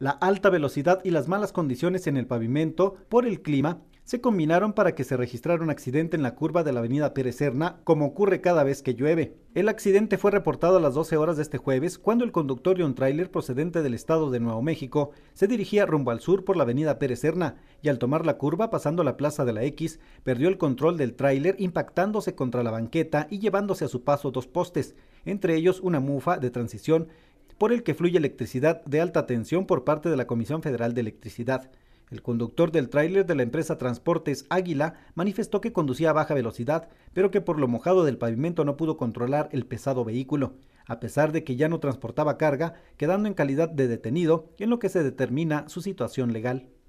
la alta velocidad y las malas condiciones en el pavimento por el clima se combinaron para que se registrara un accidente en la curva de la avenida Pérez Serna, como ocurre cada vez que llueve. El accidente fue reportado a las 12 horas de este jueves, cuando el conductor de un tráiler procedente del estado de Nuevo México se dirigía rumbo al sur por la avenida Pérez y al tomar la curva pasando la plaza de la X, perdió el control del tráiler impactándose contra la banqueta y llevándose a su paso dos postes, entre ellos una mufa de transición por el que fluye electricidad de alta tensión por parte de la Comisión Federal de Electricidad. El conductor del tráiler de la empresa Transportes Águila manifestó que conducía a baja velocidad, pero que por lo mojado del pavimento no pudo controlar el pesado vehículo, a pesar de que ya no transportaba carga, quedando en calidad de detenido, en lo que se determina su situación legal.